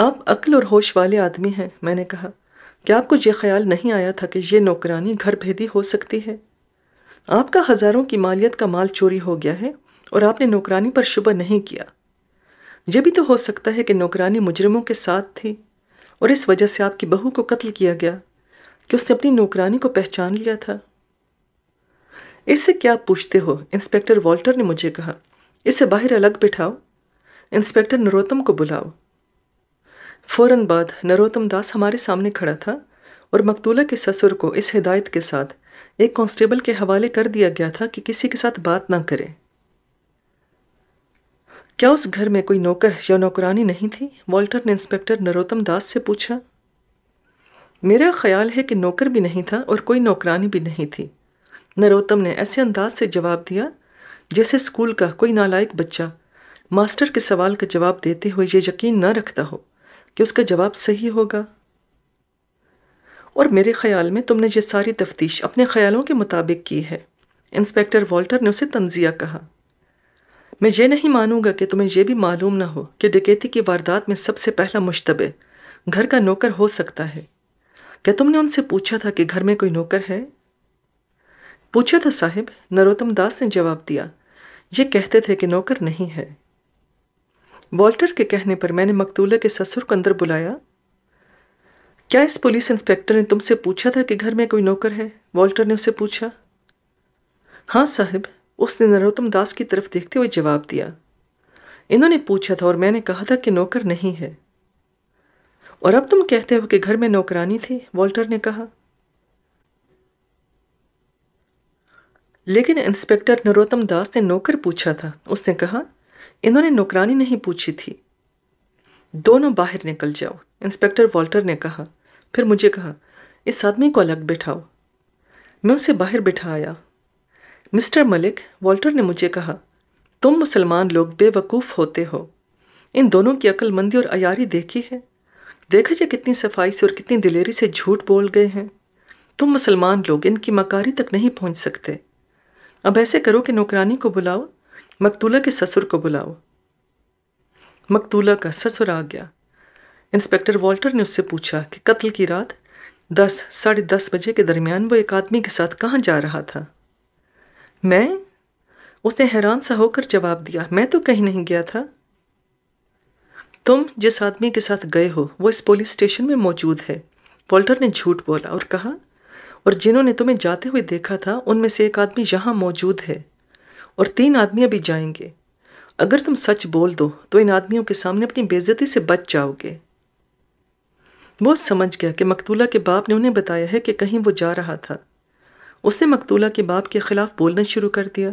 आप अक्ल और होश वाले आदमी हैं मैंने कहा क्या आपको यह ख्याल नहीं आया था कि यह नौकरानी घर भेदी हो सकती है आपका हज़ारों की मालियत का माल चोरी हो गया है और आपने नौकरानी पर शुभ नहीं किया यह भी तो हो सकता है कि नौकरानी मुजरमों के साथ थी और इस वजह से आपकी बहू को कत्ल किया गया कि उसने अपनी नौकरानी को पहचान लिया था इससे क्या पूछते हो इंस्पेक्टर वॉल्टर ने मुझे कहा इसे बाहर अलग बिठाओ इंस्पेक्टर नरोत्तम को बुलाओ फौरन बाद नरोत्तम दास हमारे सामने खड़ा था और मकतूला के ससुर को इस हिदायत के साथ एक कांस्टेबल के हवाले कर दिया गया था कि किसी के साथ बात ना करें क्या उस घर में कोई नौकर या नौकरानी नहीं थी वॉल्टर ने इंस्पेक्टर नरोत्तम दास से पूछा मेरा ख्याल है कि नौकर भी नहीं था और कोई नौकरानी भी नहीं थी नरोत्तम ने ऐसे अंदाज से जवाब दिया जैसे स्कूल का कोई नालायक बच्चा मास्टर के सवाल का जवाब देते हुए ये यकीन न रखता हो कि उसका जवाब सही होगा और मेरे ख्याल में तुमने ये सारी तफ्तीश अपने ख्यालों के मुताबिक की है इंस्पेक्टर वॉल्टर ने उसे तंजिया कहा मैं ये नहीं मानूंगा कि तुम्हें यह भी मालूम ना हो कि डकैती की वारदात में सबसे पहला मुशतबे घर का नौकर हो सकता है क्या तुमने उनसे पूछा था कि घर में कोई नौकर है पूछा था साहिब नरोत्तम दास ने जवाब दिया ये कहते थे कि नौकर नहीं है वॉल्टर के कहने पर मैंने मकतूला के ससुर को अंदर बुलाया क्या इस पुलिस इंस्पेक्टर ने तुमसे पूछा था कि घर में कोई नौकर है वॉल्टर ने उसे पूछा हाँ साहब उसने नरोत्तम दास की तरफ देखते हुए जवाब दिया इन्होंने पूछा था और मैंने कहा था कि नौकर नहीं है और अब तुम कहते हो कि घर में नौकरानी थी वॉल्टर ने कहा लेकिन इंस्पेक्टर नरोत्तम दास ने नौकर पूछा था उसने कहा इन्होंने नौकरानी नहीं पूछी थी दोनों बाहर निकल जाओ इंस्पेक्टर वॉल्टर ने कहा फिर मुझे कहा इस आदमी को अलग बैठाओ मैं उसे बाहर बैठा आया मिस्टर मलिक वॉल्टर ने मुझे कहा तुम मुसलमान लोग बेवकूफ़ होते हो इन दोनों की अक्लमंदी और अयारी देखी है देखा जाए कितनी सफाई से और कितनी दिलेरी से झूठ बोल गए हैं तुम मुसलमान लोग इनकी मकारी तक नहीं पहुंच सकते अब ऐसे करो कि नौकरानी को बुलाओ मकतूला के ससुर को बुलाओ मकतूला का ससुर आ गया इंस्पेक्टर वॉल्टर ने उससे पूछा कि कत्ल की रात दस साढ़े दस बजे के दरमियान वो एक आदमी के साथ कहाँ जा रहा था मैं उसने हैरान सा होकर जवाब दिया मैं तो कहीं नहीं गया था तुम जिस आदमी के साथ गए हो वो इस पुलिस स्टेशन में मौजूद है वॉल्टर ने झूठ बोला और कहा और जिन्होंने तुम्हें जाते हुए देखा था उनमें से एक आदमी यहाँ मौजूद है और तीन आदमी अभी जाएंगे अगर तुम सच बोल दो तो इन आदमियों के सामने अपनी बेइज्जती से बच जाओगे वो समझ गया कि मकतूला के बाप ने उन्हें बताया है कि कहीं वो जा रहा था उसने मकतूला के बाप के ख़िलाफ़ बोलना शुरू कर दिया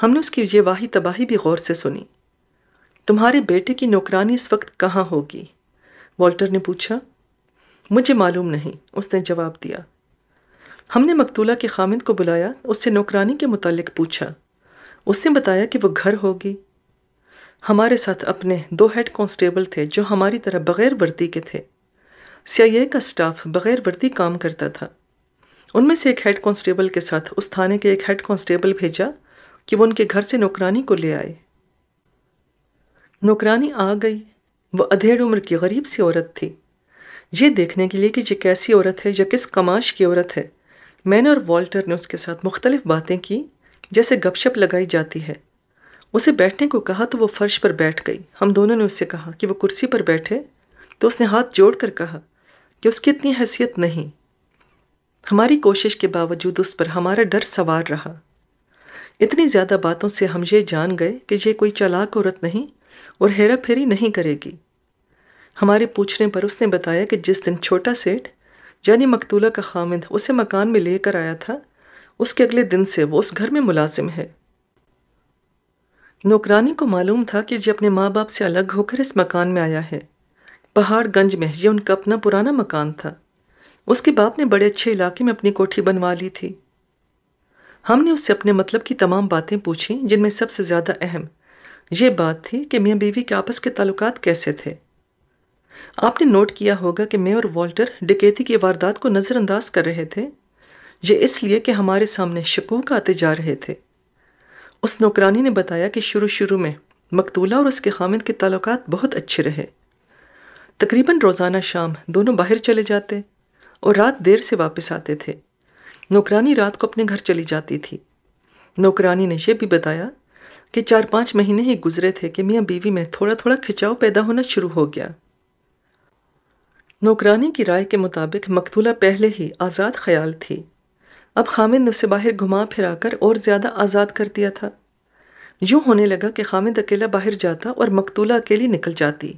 हमने उसकी ये वाही तबाही भी गौर से सुनी तुम्हारे बेटे की नौकरानी इस वक्त कहाँ होगी वॉल्टर ने पूछा मुझे मालूम नहीं उसने जवाब दिया हमने मकतूला के खामिद को बुलाया उससे नौकरानी के मुतालिक पूछा उसने बताया कि वो घर होगी हमारे साथ अपने दो हेड कांस्टेबल थे जो हमारी तरह बग़ैर वर्दी के थे सीआईए का स्टाफ बगैर वर्दी काम करता था उनमें से एक हेड कांस्टेबल के साथ उस थाने के एक हेड कांस्टेबल भेजा कि वो उनके घर से नौकरानी को ले आए नौकरानी आ गई वो अधेड़ उम्र की गरीब सी औरत थी ये देखने के लिए कि ये कैसी औरत है या किस कमाश की औरत है मैंने और वॉल्टर ने उसके साथ मुख्तलिफ बातें की जैसे गपशप लगाई जाती है उसे बैठने को कहा तो वो फर्श पर बैठ गई हम दोनों ने उससे कहा कि वो कुर्सी पर बैठे तो उसने हाथ जोड़ कर कहा कि उसकी इतनी हैसियत नहीं हमारी कोशिश के बावजूद उस पर हमारा डर सवार रहा इतनी ज़्यादा बातों से हम ये जान गए कि ये कोई चालाक औरत नहीं और हेरा फेरी नहीं करेगी हमारे पूछने पर उसने बताया कि जिस दिन छोटा सेठ यानी मकतूला का खामिद उसे मकान में लेकर आया था उसके अगले दिन से वो उस घर में मुलाजिम है नौकरानी को मालूम था कि ये अपने माँ बाप से अलग होकर इस मकान में आया है पहाड़गंज में यह उनका अपना पुराना मकान था उसके बाप ने बड़े अच्छे इलाके में अपनी कोठी बनवा ली थी हमने उससे अपने मतलब की तमाम बातें पूछी जिनमें सबसे ज़्यादा अहम ये बात थी कि मियाँ बीवी के आपस के ताल्लुक कैसे थे आपने नोट किया होगा कि मैं और वॉल्टर डिकेती की वारदात को नज़रअंदाज कर रहे थे ये इसलिए कि हमारे सामने शकूक आते जा रहे थे उस नौकरानी ने बताया कि शुरू शुरू में मकतूला और उसके हामिद के तलुकत बहुत अच्छे रहे तकरीबन रोज़ाना शाम दोनों बाहर चले जाते और रात देर से वापस आते थे नौकरानी रात को अपने घर चली जाती थी नौकरानी ने यह भी बताया कि चार पाँच महीने ही गुजरे थे कि मियाँ बीवी में थोड़ा थोड़ा खिंचाव पैदा होना शुरू हो गया नौकरानी की राय के मुताबिक मकतूला पहले ही आज़ाद ख्याल थी अब खामिद ने उसे बाहर घुमा फिरा कर और ज़्यादा आज़ाद कर दिया था यूँ होने लगा कि खामिद अकेला बाहर जाता और मकतूला अकेली निकल जाती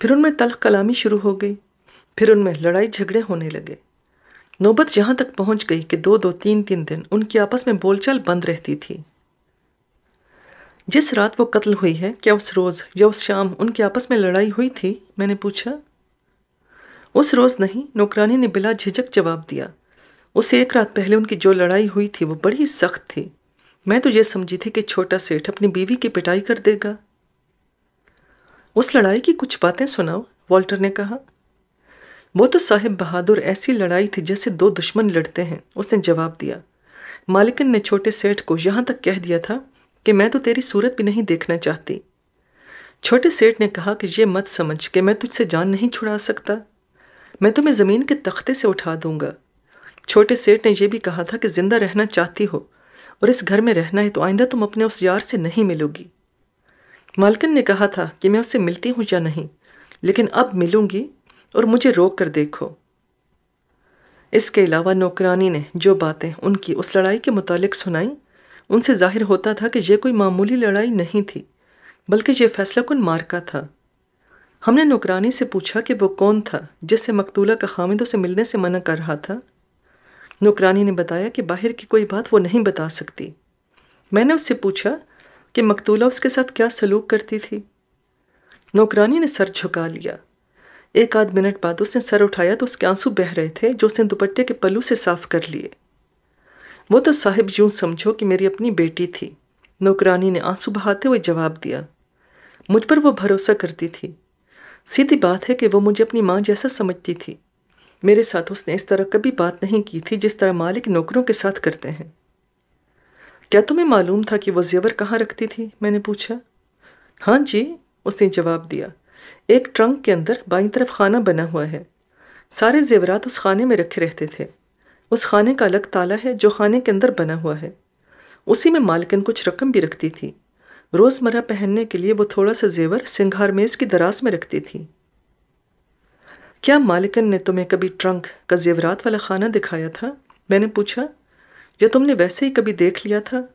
फिर उनमें तलख कलामी शुरू हो गई फिर उनमें लड़ाई झगड़े होने लगे नौबत यहाँ तक पहुँच गई कि दो दो तीन तीन दिन उनकी आपस में बोलचाल बंद रहती थी जिस रात वो कत्ल हुई है क्या उस रोज़ या उस शाम उनकी आपस में लड़ाई हुई थी मैंने पूछा उस रोज़ नहीं नौकरानी ने बिला झिझक जवाब दिया उसे एक रात पहले उनकी जो लड़ाई हुई थी वो बड़ी सख्त थी मैं तो ये समझी थी कि छोटा सेठ अपनी बीवी की पिटाई कर देगा उस लड़ाई की कुछ बातें सुनाओ वॉल्टर ने कहा वो तो साहिब बहादुर ऐसी लड़ाई थी जैसे दो दुश्मन लड़ते हैं उसने जवाब दिया मालिकन ने छोटे सेठ को यहां तक कह दिया था कि मैं तो तेरी सूरत भी नहीं देखना चाहती छोटे सेठ ने कहा कि ये मत समझ कि मैं तुझसे जान नहीं छुड़ा सकता मैं तुम्हें ज़मीन के तख्ते से उठा दूंगा छोटे सेठ ने यह भी कहा था कि ज़िंदा रहना चाहती हो और इस घर में रहना है तो आइंदा तुम अपने उस यार से नहीं मिलोगी मालकिन ने कहा था कि मैं उससे मिलती हूँ या नहीं लेकिन अब मिलूंगी और मुझे रोक कर देखो इसके अलावा नौकरानी ने जो बातें उनकी उस लड़ाई के मुतालिक सुनाई उनसे जाहिर होता था कि यह कोई मामूली लड़ाई नहीं थी बल्कि यह फैसला मार मार्का था हमने नौकरानी से पूछा कि वो कौन था जिससे मकतूला का हामिद उसे मिलने से मना कर रहा था नौकरानी ने बताया कि बाहर की कोई बात वो नहीं बता सकती मैंने उससे पूछा कि मकतूला उसके साथ क्या सलूक करती थी नौकरानी ने सर झुका लिया एक आध मिनट बाद उसने सर उठाया तो उसके आंसू बह रहे थे जो उसने दुपट्टे के पल्लू से साफ कर लिए वो तो साहिब यूं समझो कि मेरी अपनी बेटी थी नौकरानी ने आंसू बहाते हुए जवाब दिया मुझ पर वो भरोसा करती थी सीधी बात है कि वो मुझे अपनी माँ जैसा समझती थी मेरे साथ उसने इस तरह कभी बात नहीं की थी जिस तरह मालिक नौकरों के साथ करते हैं क्या तुम्हें मालूम था कि वो जेवर कहाँ रखती थी मैंने पूछा हाँ जी उसने जवाब दिया एक ट्रंक के अंदर बाई तरफ खाना बना हुआ है सारे जेवरात उस खाने में रखे रहते थे उस खाने का अलग ताला है जो खाने के अंदर बना हुआ है उसी में मालकिन कुछ रकम भी रखती थी रोज़मर्रा पहनने के लिए वो थोड़ा सा जेवर सिंगार मेज़ की दराज में रखती थी क्या मालिकन ने तुम्हें कभी ट्रंक का जेवरात वाला खाना दिखाया था मैंने पूछा या तुमने वैसे ही कभी देख लिया था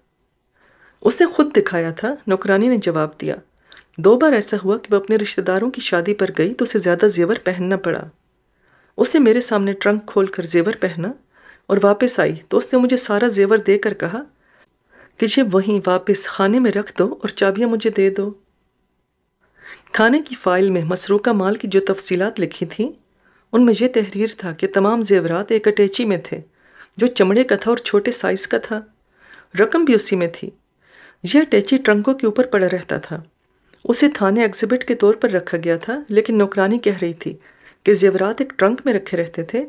उसने खुद दिखाया था नौकरानी ने जवाब दिया दो बार ऐसा हुआ कि वह अपने रिश्तेदारों की शादी पर गई तो उसे ज़्यादा जेवर पहनना पड़ा उसने मेरे सामने ट्रंक खोल कर जेवर पहना और वापस आई तो उसने मुझे सारा जेवर देकर कहा कि ये वहीं वापस खाने में रख दो और चाबियाँ मुझे दे दो खाने की फ़ाइल में मसरूका माल की जो तफसीलात लिखी थी उनमें यह तहरीर था कि तमाम जेवरात एक अटैची में थे जो चमड़े का था और छोटे साइज का था रकम भी उसी में थी यह अटैची ट्रंकों के ऊपर पड़ा रहता था उसे थाने एग्जिबिट के तौर पर रखा गया था लेकिन नौकरानी कह रही थी कि जेवरात एक ट्रंक में रखे रहते थे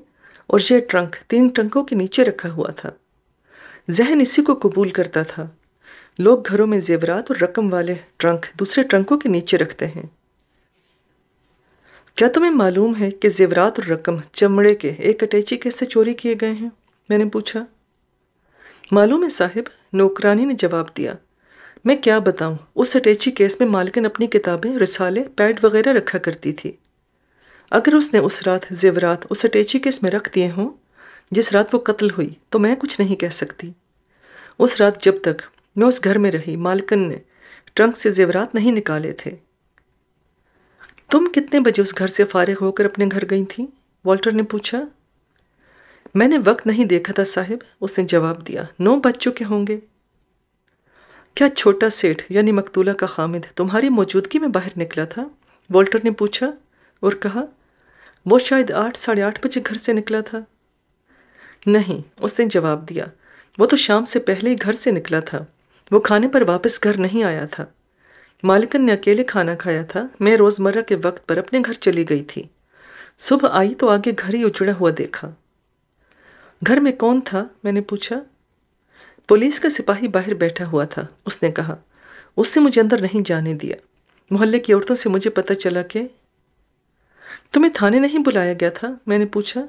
और यह ट्रंक तीन ट्रंकों के नीचे रखा हुआ था जहन इसी को कबूल करता था लोग घरों में जेवरात और रकम वाले ट्रंक दूसरे ट्रंकों के नीचे रखते हैं क्या तुम्हें मालूम है कि जेवरात और रकम चमड़े के एक अटैची कैसे चोरी किए गए हैं मैंने पूछा मालूम है साहिब नौकरानी ने जवाब दिया मैं क्या बताऊं उस अटैची केस में मालकिन अपनी किताबें रिसाले पैड वगैरह रखा करती थी अगर उसने उस रात जेवरात उस अटैची केस में रख दिए हों जिस रात वो कत्ल हुई तो मैं कुछ नहीं कह सकती उस रात जब तक मैं उस घर में रही मालकिन ने ट्रंक से जेवरात नहीं निकाले थे तुम कितने बजे उस घर से फारिग होकर अपने घर गई थी वॉल्टर ने पूछा मैंने वक्त नहीं देखा था साहिब उसने जवाब दिया नौ बच्चों के होंगे क्या छोटा सेठ यानी मकतूला का हामिद तुम्हारी मौजूदगी में बाहर निकला था वॉल्टर ने पूछा और कहा वो शायद आठ साढ़े आठ बजे घर से निकला था नहीं उसने जवाब दिया वो तो शाम से पहले ही घर से निकला था वो खाने पर वापस घर नहीं आया था मालिकन ने अकेले खाना खाया था मैं रोज़मर्रा के वक्त पर अपने घर चली गई थी सुबह आई तो आगे घर ही उजड़ा हुआ देखा घर में कौन था मैंने पूछा पुलिस का सिपाही बाहर बैठा हुआ था उसने कहा उसने मुझे अंदर नहीं जाने दिया मोहल्ले की औरतों से मुझे पता चला कि तुम्हें थाने नहीं बुलाया गया था मैंने पूछा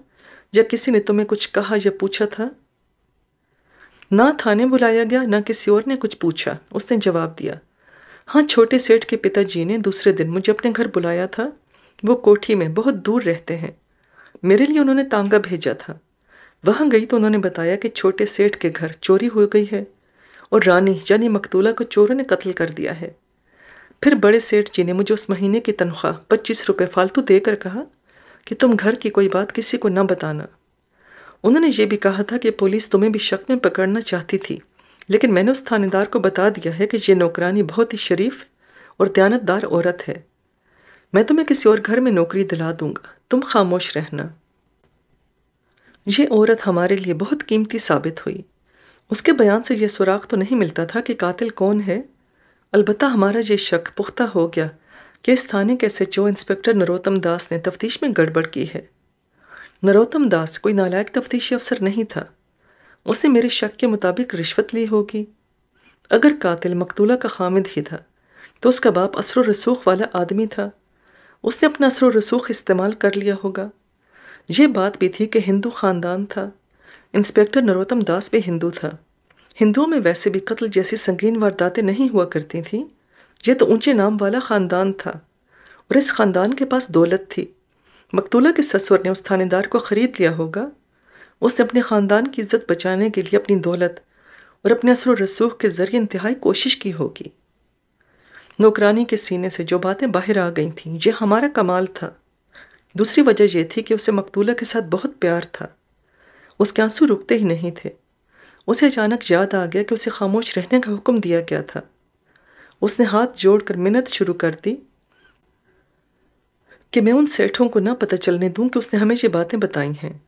या किसी ने तुम्हें कुछ कहा या पूछा था ना थाने बुलाया गया ना किसी और ने कुछ पूछा उसने जवाब दिया हाँ छोटे सेठ के पिताजी ने दूसरे दिन मुझे अपने घर बुलाया था वो कोठी में बहुत दूर रहते हैं मेरे लिए उन्होंने तांगा भेजा था वहाँ गई तो उन्होंने बताया कि छोटे सेठ के घर चोरी हो गई है और रानी यानी मकतूला को चोरों ने कत्ल कर दिया है फिर बड़े सेठ जी ने मुझे उस महीने की तनख्वाह पच्चीस रुपये फालतू देकर कहा कि तुम घर की कोई बात किसी को न बताना उन्होंने ये भी कहा था कि पुलिस तुम्हें भी शक में पकड़ना चाहती थी लेकिन मैंने उस थानेदार को बता दिया है कि यह नौकरानी बहुत ही शरीफ और दयानतदार औरत है मैं तुम्हें किसी और घर में नौकरी दिला दूंगा तुम खामोश रहना ये औरत हमारे लिए बहुत कीमती साबित हुई उसके बयान से यह सुराग तो नहीं मिलता था कि कातिल कौन है अलबत् हमारा ये शक पुख्ता हो गया कि इस थाने के एस इंस्पेक्टर नरोत्तम दास ने तफ्तीश में गड़बड़ की है नरोत्तम दास कोई नालायक तफ्तीशी अफसर नहीं था उसने मेरे शक के मुताबिक रिश्वत ली होगी अगर कातिल मकतूला का खामिद ही था तो उसका बाप असर रसूख वाला आदमी था उसने अपना असर रसूख इस्तेमाल कर लिया होगा ये बात भी थी कि हिंदू ख़ानदान था इंस्पेक्टर नरोत्तम दास भी हिंदू था हिंदुओं में वैसे भी कत्ल जैसी संगीन वारदातें नहीं हुआ करती थीं यह तो ऊंचे नाम वाला ख़ानदान था और इस ख़ानदान के पास दौलत थी मकतूला के ससुर ने उस थानेदार को ख़रीद लिया होगा उसने अपने ख़ानदान की इज्जत बचाने के लिए अपनी दौलत और अपने असर रसूख के ज़रिए इंतहाई कोशिश की होगी नौकरानी के सीने से जो बातें बाहर आ गई थीं यह हमारा कमाल था दूसरी वजह यह थी कि उसे मकतूला के साथ बहुत प्यार था उसके आंसू रुकते ही नहीं थे उसे अचानक याद आ गया कि उसे खामोश रहने का हुक्म दिया गया था उसने हाथ जोड़कर मिन्नत शुरू कर दी कि मैं उन सेठों को ना पता चलने दूं कि उसने हमें ये बातें बताई हैं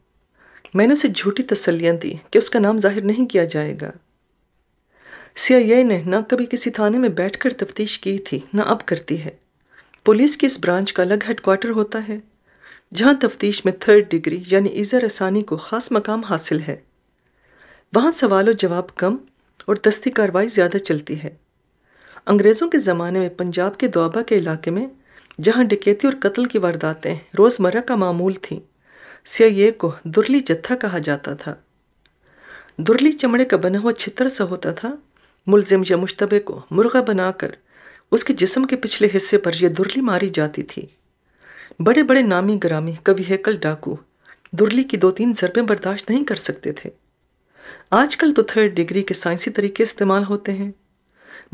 मैंने उसे झूठी तसल्लियां दी कि उसका नाम जाहिर नहीं किया जाएगा ये ने ना कभी किसी थाने में बैठकर तफ्तीश की थी ना अब करती है पुलिस की इस ब्रांच का अलग हेडक्वार्टर होता है जहां तफ्तीश में थर्ड डिग्री यानी इज़र आसानी को ख़ास मकाम हासिल है वहाँ सवाल व जवाब कम और दस्ती कार्रवाई ज़्यादा चलती है अंग्रेज़ों के ज़माने में पंजाब के दुआबा के इलाके में जहाँ डकैती और कत्ल की वारदातें रोज़मर्रा का मामूल थीं सिया को दुरली जत्था कहा जाता था दुरली चमड़े का बना हुआ छितर सा होता था मुलजिम या मुशतबे को मुर्गा बनाकर उसके जिस्म के पिछले हिस्से पर यह दुरली मारी जाती थी बड़े बड़े नामी ग्रामी कवि कल डाकू दुर्ली की दो तीन जरबें बर्दाश्त नहीं कर सकते थे आजकल तो थर्ड डिग्री के साइंसी तरीके इस्तेमाल होते हैं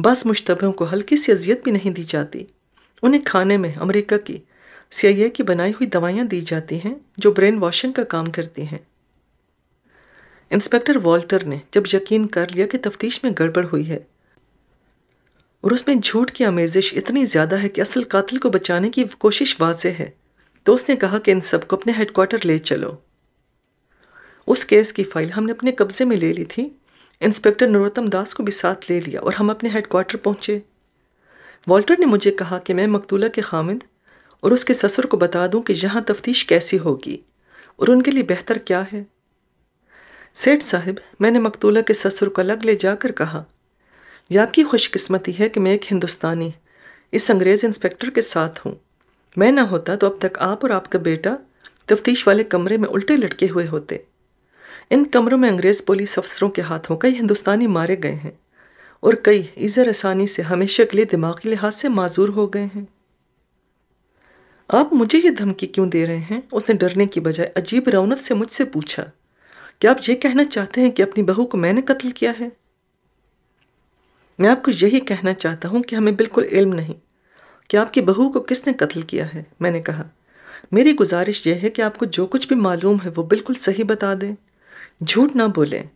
बस मुश्तबों को हल्की सी अजियत भी नहीं दी जाती उन्हें खाने में अमेरिका की सीआईए की बनाई हुई दवाइयाँ दी जाती हैं जो ब्रेन वॉशिंग का काम करती हैं इंस्पेक्टर वॉल्टर ने जब यकीन कर लिया कि तफ्तीश में गड़बड़ हुई है और उसमें झूठ की आमेजिश इतनी ज़्यादा है कि असल कातिल को बचाने की कोशिश वाज है तो उसने कहा कि इन सबको अपने हेडक्वार्टर ले चलो उस केस की फ़ाइल हमने अपने कब्ज़े में ले ली थी इंस्पेक्टर नरोत्तम दास को भी साथ ले लिया और हम अपने हेडक्वार्टर पहुँचे वॉल्टर ने मुझे कहा कि मैं मकतूला के खामिद और उसके ससुर को बता दूं कि यहाँ तफ्तीश कैसी होगी और उनके लिए बेहतर क्या है सेठ साहिब मैंने मकतूला के ससुर को अलग ले जाकर कहा यह आपकी खुशकिस्मती है कि मैं एक हिंदुस्तानी इस अंग्रेज़ इंस्पेक्टर के साथ हूँ मैं ना होता तो अब तक आप और आपका बेटा तफ्तीश वाले कमरे में उल्टे लटके हुए होते इन कमरों में अंग्रेज़ पुलिस अफसरों के हाथों कई हिंदुस्तानी मारे गए हैं और कई इज़र आसानी से हमेशा के लिए दिमागी लिहाज से माजूर हो गए हैं आप मुझे ये धमकी क्यों दे रहे हैं उसने डरने की बजाय अजीब रौनक से मुझसे पूछा क्या आप ये कहना चाहते हैं कि अपनी बहू को मैंने कत्ल किया है मैं आपको यही कहना चाहता हूँ कि हमें बिल्कुल इल्म नहीं कि आपकी बहू को किसने कत्ल किया है मैंने कहा मेरी गुजारिश यह है कि आपको जो कुछ भी मालूम है वो बिल्कुल सही बता दें झूठ ना बोलें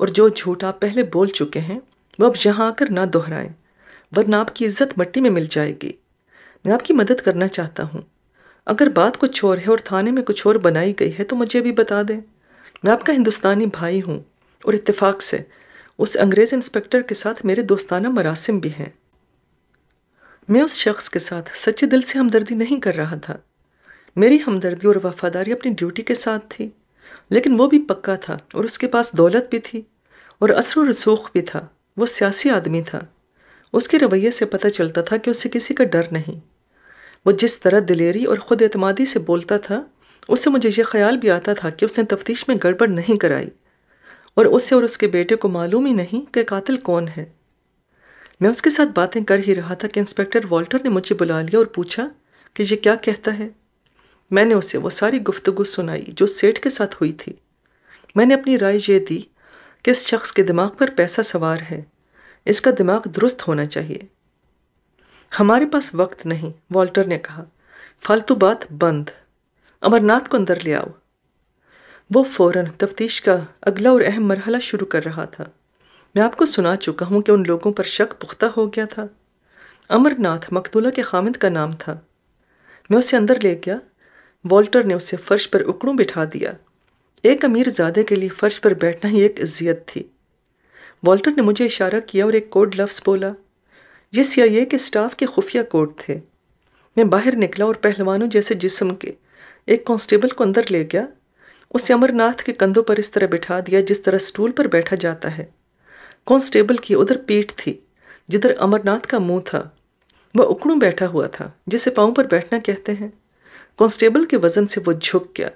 और जो झूठ आप पहले बोल चुके हैं वो अब यहाँ आकर ना दोहराएं वरना आपकी इज्जत मट्टी में मिल जाएगी मैं आपकी मदद करना चाहता हूँ अगर बात कुछ और है और थाने में कुछ और बनाई गई है तो मुझे भी बता दें मैं आपका हिंदुस्तानी भाई हूँ और इतफाक से उस अंग्रेज़ इंस्पेक्टर के साथ मेरे दोस्ताना मरासिम भी हैं मैं उस शख्स के साथ सच्चे दिल से हमदर्दी नहीं कर रहा था मेरी हमदर्दी और वफादारी अपनी ड्यूटी के साथ थी लेकिन वो भी पक्का था और उसके पास दौलत भी थी और असर रसूख भी था वो सियासी आदमी था उसके रवैये से पता चलता था कि उसे किसी का डर नहीं वो जिस तरह दिलेरी और ख़ुद एतमादी से बोलता था उससे मुझे यह ख्याल भी आता था कि उसने तफ्तीश में गड़बड़ नहीं कराई और उसे और उसके बेटे को मालूम ही नहीं कि कातिल कौन है मैं उसके साथ बातें कर ही रहा था कि इंस्पेक्टर वॉल्टर ने मुझे बुला लिया और पूछा कि यह क्या कहता है मैंने उसे वो सारी गुफ्तगु सुनाई जो सेठ के साथ हुई थी मैंने अपनी राय यह दी कि इस शख्स के दिमाग पर पैसा सवार है इसका दिमाग दुरुस्त होना चाहिए हमारे पास वक्त नहीं वॉल्टर ने कहा फालतू बात बंद अमरनाथ को अंदर ले आओ वो फ़ौर तफ्तीश का अगला और अहम मरहला शुरू कर रहा था मैं आपको सुना चुका हूँ कि उन लोगों पर शक पुख्ता हो गया था अमरनाथ मकतूला के खामिद का नाम था मैं उसे अंदर ले गया वॉल्टर ने उसे फर्श पर उकड़ू बिठा दिया एक अमीर ज़्यादा के लिए फर्श पर बैठना ही एक इज्जियत थी वॉल्टर ने मुझे इशारा किया और एक कोड लफ्ज़ बोला ये ए के स्टाफ के खुफिया कोड थे मैं बाहर निकला और पहलवानों जैसे जिसम के एक कांस्टेबल को अंदर ले गया उसे अमरनाथ के कंधों पर इस तरह बिठा दिया जिस तरह स्टूल पर बैठा जाता है कॉन्स्टेबल की उधर पीठ थी जिधर अमरनाथ का मुंह था वह उकड़ू बैठा हुआ था जिसे पाँव पर बैठना कहते हैं कॉन्स्टेबल के वजन से वो झुक गया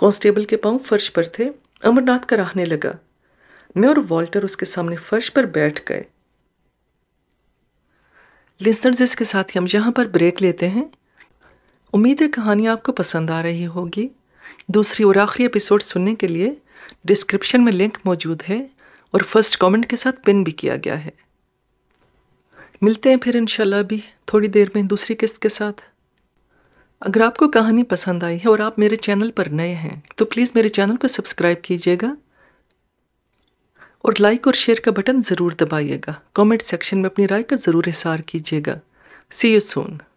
कांस्टेबल के पाँव फर्श पर थे अमरनाथ का रहने लगा मैं और वॉल्टर उसके सामने फर्श पर बैठ गए लिस्टर्स इसके साथ ही हम यहाँ पर ब्रेक लेते हैं उम्मीद है कहानी आपको पसंद आ रही होगी दूसरी और आखिरी एपिसोड सुनने के लिए डिस्क्रिप्शन में लिंक मौजूद है और फर्स्ट कमेंट के साथ पिन भी किया गया है मिलते हैं फिर इंशाल्लाह भी थोड़ी देर में दूसरी किस्त के साथ अगर आपको कहानी पसंद आई है और आप मेरे चैनल पर नए हैं तो प्लीज़ मेरे चैनल को सब्सक्राइब कीजिएगा और लाइक और शेयर का बटन ज़रूर दबाइएगा कमेंट सेक्शन में अपनी राय का ज़रूर हिसार कीजिएगा सी यू सोन